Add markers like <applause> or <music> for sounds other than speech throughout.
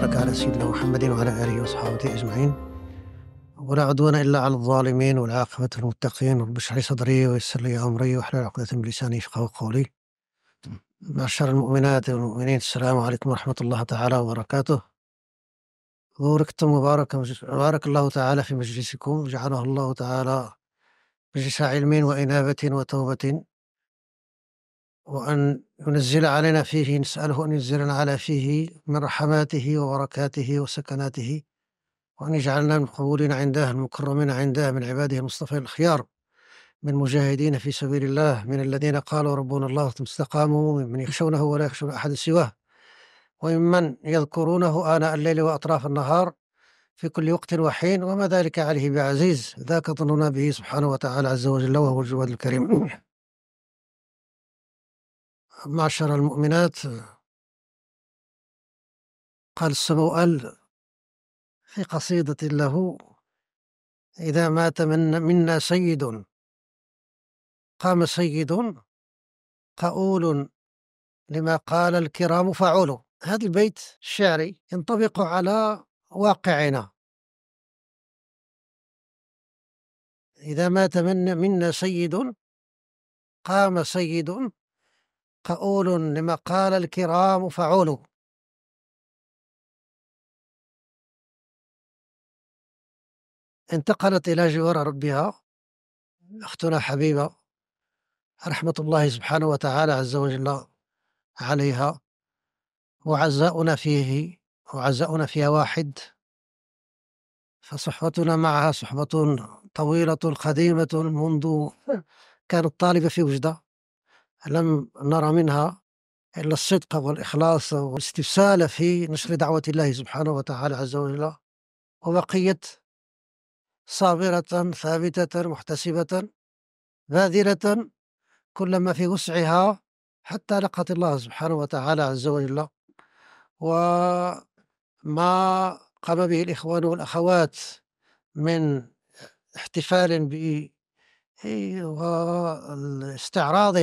وبارك على سيدنا محمد وعلى آله وصحبه أجمعين ولا عدوان إلا على الظالمين والعاقبة للمتقين رب اشرح لي صدري ويسر لي أمري واحلل عقدة من لساني يفقهوا قولي معشر المؤمنات والمؤمنين السلام عليكم ورحمة الله تعالى وبركاته بوركتم مبارك بارك الله تعالى في مجلسكم جعله الله تعالى مجلس علم وإنابة وتوبة وأن ينزل علينا فيه نسأله أن ينزلنا على فيه من رحماته وبركاته وسكناته وأن يجعلنا من قبولين عنده المكرمين عنده من عباده المصطفى الخيار من مجاهدين في سبيل الله من الذين قالوا ربنا الله ثم استقاموا من يخشونه ولا يخشون أحد سواه وممن يذكرونه آناء الليل وأطراف النهار في كل وقت وحين وما ذلك عليه بعزيز ذاك ظننا به سبحانه وتعالى عز وجل وهو الجواد الكريم معشر المؤمنات قال السموئل في قصيدة له إذا مات من منا سيد قام سيد قؤول لما قال الكرام فعول هذا البيت الشعري ينطبق على واقعنا إذا مات من منا سيد قام سيد قؤول لما قال الكرام فعولوا انتقلت إلى جوار ربها أختنا حبيبة رحمة الله سبحانه وتعالى عز وجل عليها وعزاؤنا فيه وعزاؤنا فيها واحد فصحبتنا معها صحبة طويلة قديمة منذ كانت طالبة في وجدة لم نرى منها إلا الصدق والإخلاص والاستفسال في نشر دعوة الله سبحانه وتعالى عز وجل وبقيت صابرة ثابتة محتسبة باذلة ما في وسعها حتى لقت الله سبحانه وتعالى عز وجل وما قام به الإخوان والأخوات من احتفال ب إيه، واستعراض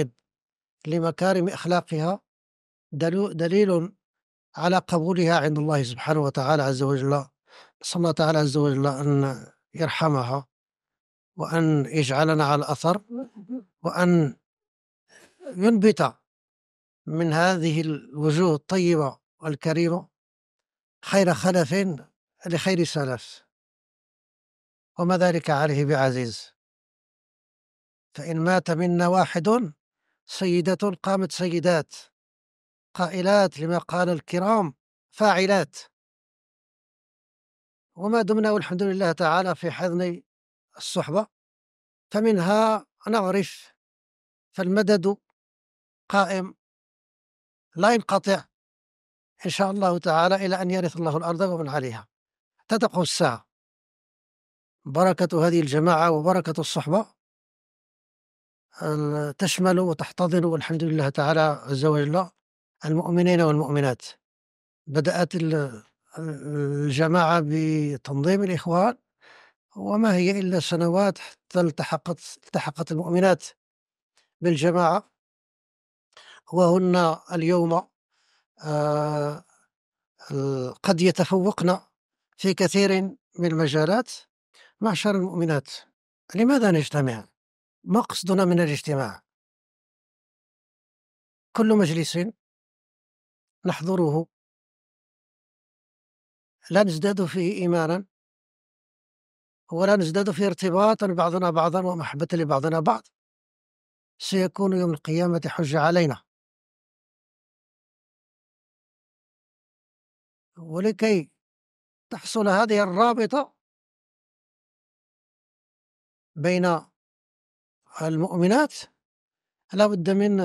لمكارم أخلاقها دليل على قبولها عند الله سبحانه وتعالى عز وجل نسأل الله تعالى عز وجل أن يرحمها وأن يجعلنا على الأثر وأن ينبت من هذه الوجوه الطيبة والكريمة خير خلف لخير سلف وما ذلك عليه بعزيز فإن مات منا واحد سيدة قامت سيدات قائلات لما قال الكرام فاعلات وما دمنا والحمد لله تعالى في حضن الصحبة فمنها نعرف فالمدد قائم لا ينقطع إن شاء الله تعالى إلى أن يرث الله الأرض ومن عليها تدق الساعة بركة هذه الجماعة وبركة الصحبة تشمل وتحتضن والحمد لله تعالى عز وجل المؤمنين والمؤمنات بدأت الجماعة بتنظيم الإخوان وما هي إلا سنوات حتى التحقت التحقت المؤمنات بالجماعة وهن اليوم آه، قد يتفوقن في كثير من المجالات معشر المؤمنات لماذا نجتمع؟ مقصدنا من الاجتماع كل مجلس نحضره لا نزداد فيه إيمانا ولا نزداد فيه ارتباطا بعضنا بعضا ومحبة لبعضنا بعض سيكون يوم القيامة حجة علينا ولكي تحصل هذه الرابطة بين المؤمنات لا بد من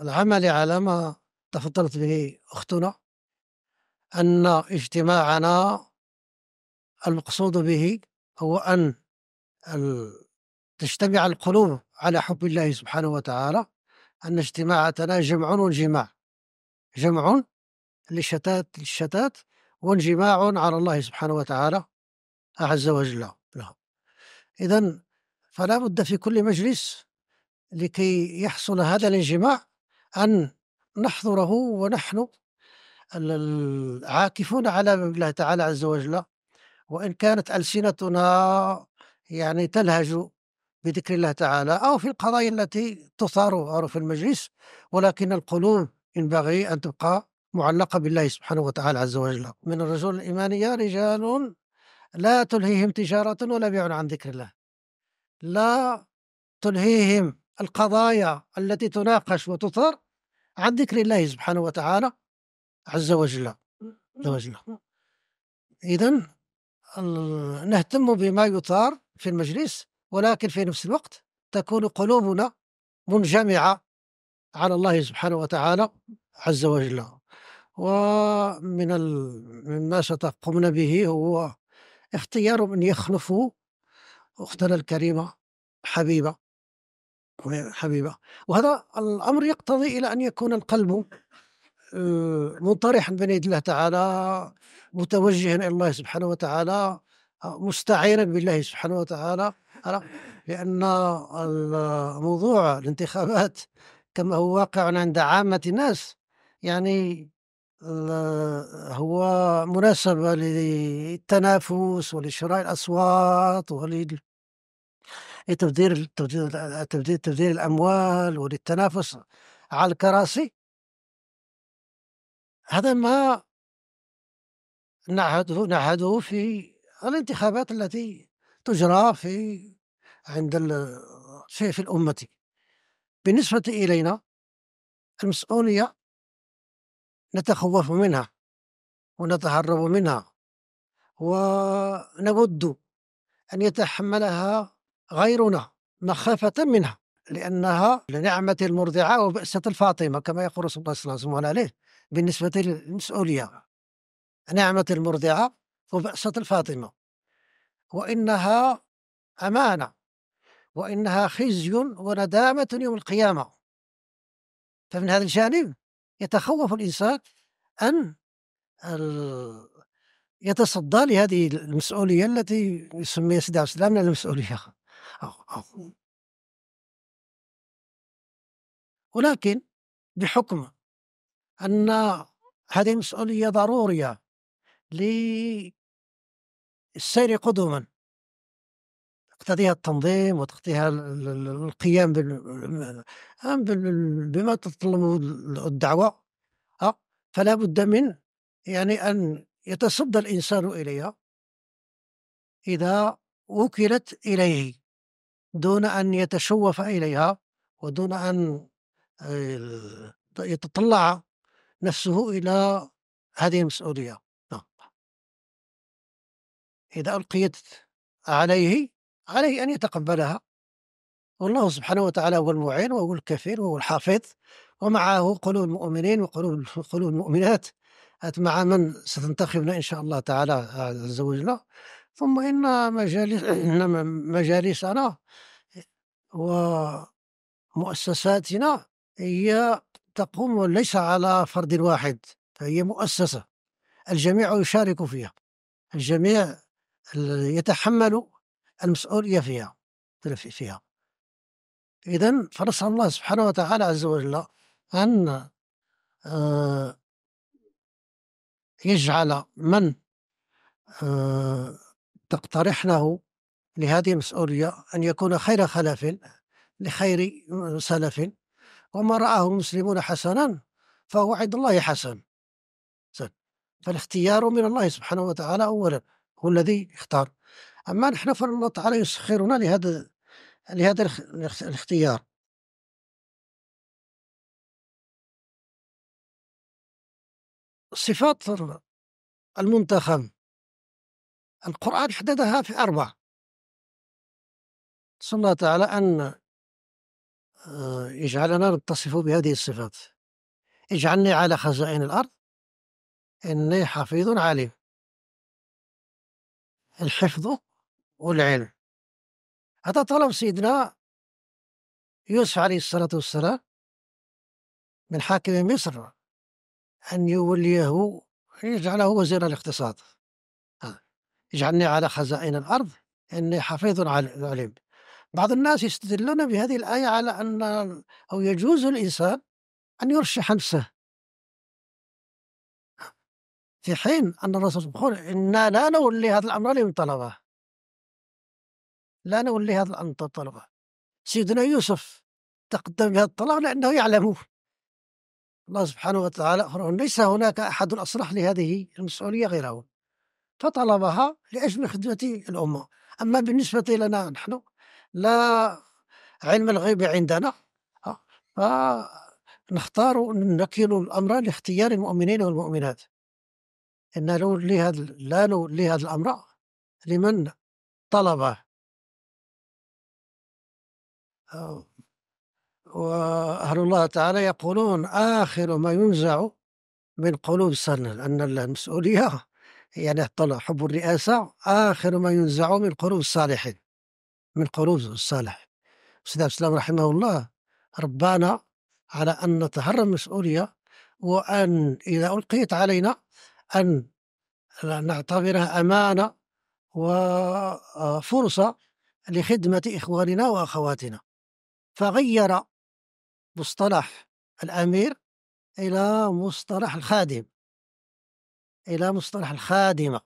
العمل على ما تفضلت به أختنا أن اجتماعنا المقصود به هو أن تجتمع القلوب على حب الله سبحانه وتعالى أن اجتماعتنا جمع وانجماع جمع للشتات للشتات وانجماع على الله سبحانه وتعالى عز وجل له إذا فلا بد في كل مجلس لكي يحصل هذا الانجماع أن نحضره ونحن العاكفون على الله تعالى عز وجل وإن كانت ألسنتنا يعني تلهج بذكر الله تعالى أو في القضايا التي تثار في المجلس ولكن القلوب ينبغي أن تبقى معلقة بالله سبحانه وتعالى عز وجل من الرجل الإيمانية رجال لا تلهيهم تجارة ولا بيع عن ذكر الله لا تلهيهم القضايا التي تناقش وتثار عن ذكر الله سبحانه وتعالى عز وجل عز وجل إذا نهتم بما يثار في المجلس ولكن في نفس الوقت تكون قلوبنا منجمعة على الله سبحانه وتعالى عز وجل ومن ال... مما ستقومون به هو اختيار من يخلف أختنا الكريمة حبيبة حبيبة وهذا الأمر يقتضي إلى أن يكون القلب آه، منطرحا بين يدي الله تعالى متوجها إلى الله سبحانه وتعالى مستعينا بالله سبحانه وتعالى لأن موضوع الانتخابات كما هو واقع عند عامة الناس يعني هو مناسبة للتنافس ولشراء الأصوات ولل لتبذير تبذير تبذير الاموال وللتنافس على الكراسي هذا ما نعهده نعهده في الانتخابات التي تجرى في عند في, في الأمة بالنسبة إلينا المسؤولية نتخوف منها ونتهرب منها ونود أن يتحملها غيرنا مخافة منها لأنها لنعمة المرضعة وبأسة الفاطمة كما يقول رسول الله صلى الله عليه وسلم بالنسبة للمسؤولية نعمة المرضعة وبأسة الفاطمة وإنها أمانة وإنها خزي وندامة يوم القيامة فمن هذا الجانب يتخوف الإنسان أن يتصدى لهذه المسؤولية التي يسميها سيدنا عبد المسؤولية ولكن بحكم أن هذه مسؤولية ضرورية للسير قدما تقتضيها التنظيم وتقتضيها القيام بما تتطلبه الدعوة آه، فلا بد من يعني أن يتصدى الإنسان إليها إذا وكلت إليه دون أن يتشوف إليها ودون أن يتطلع نفسه إلى هذه المسؤولية نعم. إذا ألقيت عليه عليه أن يتقبلها والله سبحانه وتعالى هو المعين وهو الكفيل وهو الحافظ ومعه قلوب المؤمنين وقلوب قلوب المؤمنات مع من ستنتخبنا إن شاء الله تعالى عز وجل ثم إن مجالس إن مجالسنا ومؤسساتنا هي تقوم ليس على فرد واحد فهي مؤسسة الجميع يشارك فيها الجميع يتحمل المسؤولية فيها فيها إذا فنسأل الله سبحانه وتعالى عز وجل أن آه، يجعل من آه، تقترح له لهذه المسؤولية أن يكون خير خلف لخير سلف وما رآه المسلمون حسنا فهو عند الله حسن فالاختيار من الله سبحانه وتعالى أولا هو الذي اختار أما نحن فالله تعالى يسخرنا لهذا لهذا الاختيار صفات المنتخب القرآن حددها في أربعة نسأل الله تعالى أن يجعلنا آه، نتصف بهذه الصفات اجعلني على خزائن الأرض إني حفيظ عليم الحفظ والعلم هذا طلب سيدنا يوسف عليه الصلاة والسلام من حاكم مصر أن يوليه يجعله وزير الاقتصاد اجعلني على خزائن الأرض إني حفيظ عليم بعض الناس يستدلون بهذه الآية على أن أو يجوز الإنسان أن يرشح نفسه في حين أن الرسول يقول إنا لا نولي هذا الأمر طلبه لا نولي هذا الأمر طلبه سيدنا يوسف تقدم بهذا الطلب لأنه يعلمه الله سبحانه وتعالى ليس هناك أحد أصلح لهذه المسؤولية غيره فطلبها لأجل خدمة الأمة أما بالنسبة لنا نحن لا علم الغيب عندنا آه، فنختار نكيل الأمر لاختيار المؤمنين والمؤمنات إن نولي هذا لا نولي هذا الأمر لمن طلبه آه، وأهل الله تعالى يقولون آخر ما ينزع من قلوب السنة أن المسؤولية يعني طلع حب الرئاسة آخر ما ينزع من قروض الصالحين من قروض الصالح سيدنا عبد السلام رحمه الله ربانا على أن نتهرب مسؤولية وأن إذا ألقيت علينا أن نعتبرها أمانة وفرصة لخدمة إخواننا وأخواتنا فغير مصطلح الأمير إلى مصطلح الخادم إلى مصطلح الخادمة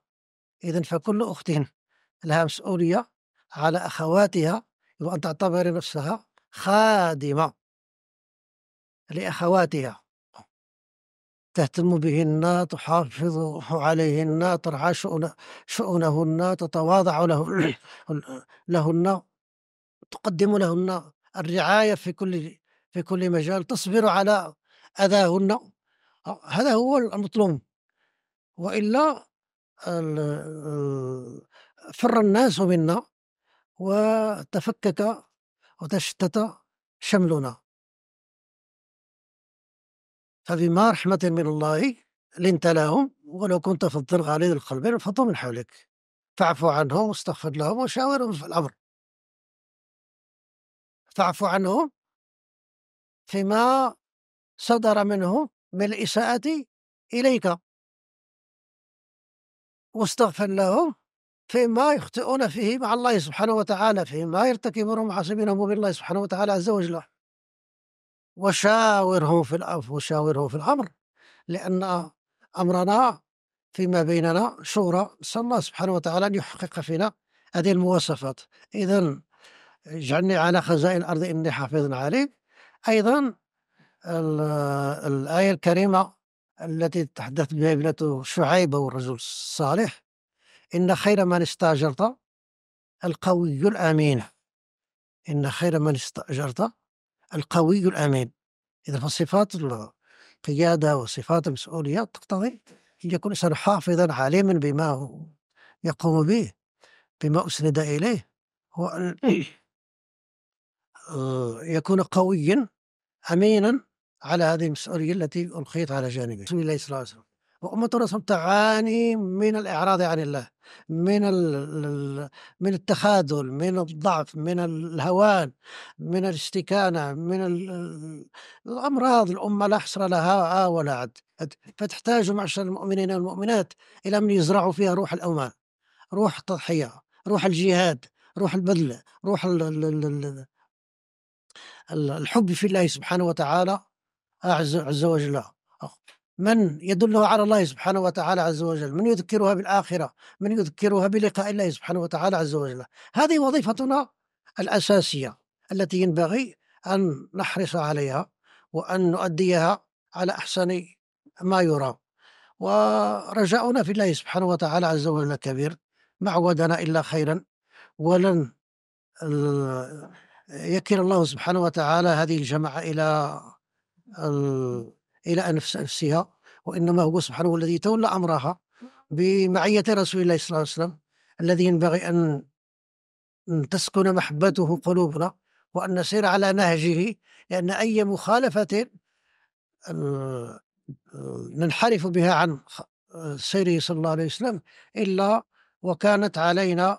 إذا فكل أخت لها مسؤولية على أخواتها وأن تعتبر نفسها خادمة لأخواتها تهتم بهن تحافظ عليهن ترعى شؤون شؤونهن تتواضع له <clears throat> لهن تقدم لهن الرعاية في كل في كل مجال تصبر على أذاهن هذا هو المطلوب والا فر الناس منا وتفكك وتشتت شملنا فبما رحمة من الله لنت لهم ولو كنت في فظا غليظ القلب لانفضوا من حولك فاعف عنهم واستغفر لهم وشاورهم في الأمر فاعف عنهم فيما صدر منهم من الإساءة إليك واستغفر لهم فيما يخطئون فيه مع الله سبحانه وتعالى فيما يرتكبون معاصمينهم بالله سبحانه وتعالى عز وجل وشاورهم في الأمر وشاورهم في الأمر لأن أمرنا فيما بيننا شورى نسأل الله سبحانه وتعالى أن يحقق فينا هذه المواصفات إذا اجعلني على خزائن الأرض إني حافظ عليك أيضا الآية الكريمة التي تحدثت بها ابنة شعيب والرجل الصالح إن خير من استأجرت القوي الأمين إن خير من استأجرت القوي الأمين إذا فصفات القيادة وصفات المسؤولية تقتضي أن يكون الإنسان حافظا عليما بما هو يقوم به بما أسند إليه هو إيه. يكون قويا أمينا على هذه المسؤولية التي ألقيت على جانبي بسم الله صلى الله عليه وسلم وأمة الرسول تعاني من الإعراض عن الله من من التخاذل من الضعف من الهوان من الاستكانة من الأمراض الأمة لا حصر لها ولا عد فتحتاج معشر المؤمنين والمؤمنات إلى من يزرعوا فيها روح الأمان روح التضحية روح الجهاد روح البذل روح الحب في الله سبحانه وتعالى عز, عز وجل من يدلها على الله سبحانه وتعالى عز وجل من يذكرها بالآخرة من يذكرها بلقاء الله سبحانه وتعالى عز وجل هذه وظيفتنا الأساسية التي ينبغي أن نحرص عليها وأن نؤديها على أحسن ما يرام ورجاؤنا في الله سبحانه وتعالى عز وجل كبير ما عودنا إلا خيرا ولن يكل الله سبحانه وتعالى هذه الجماعة إلى إلى نفس نفسها وإنما هو سبحانه الذي تولى أمرها بمعية رسول الله صلى الله عليه وسلم الذي ينبغي أن تسكن محبته قلوبنا وأن نسير على نهجه لأن أي مخالفة ننحرف بها عن سيره صلى الله عليه وسلم إلا وكانت علينا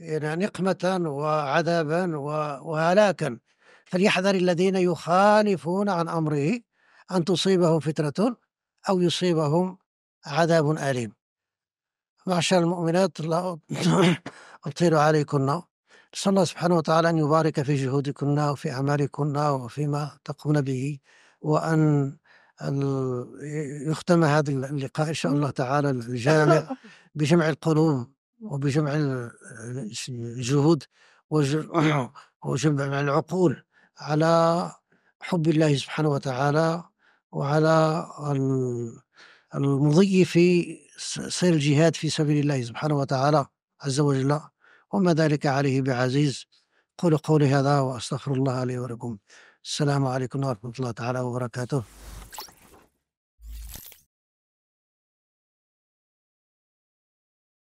يعني نقمة وعذابا وهلاكا فليحذر الذين يخالفون عن أمره أن تصيبهم فتنة أو يصيبهم عذاب أليم معشر المؤمنات لا <coughs> أطيل عليكن نسأل الله سبحانه وتعالى أن يبارك في جهودكن وفي أعمالكن وفيما تقومن به وأن يختم هذا اللقاء إن شاء الله تعالى الجامع <laughs> بجمع القلوب وبجمع الجهود <coughs> وجمع العقول على حب الله سبحانه وتعالى وعلى المضي في سير الجهاد في سبيل الله سبحانه وتعالى عز وجل وما ذلك عليه بعزيز قول قولي هذا وأستغفر الله لي ولكم السلام عليكم ورحمة الله تعالى وبركاته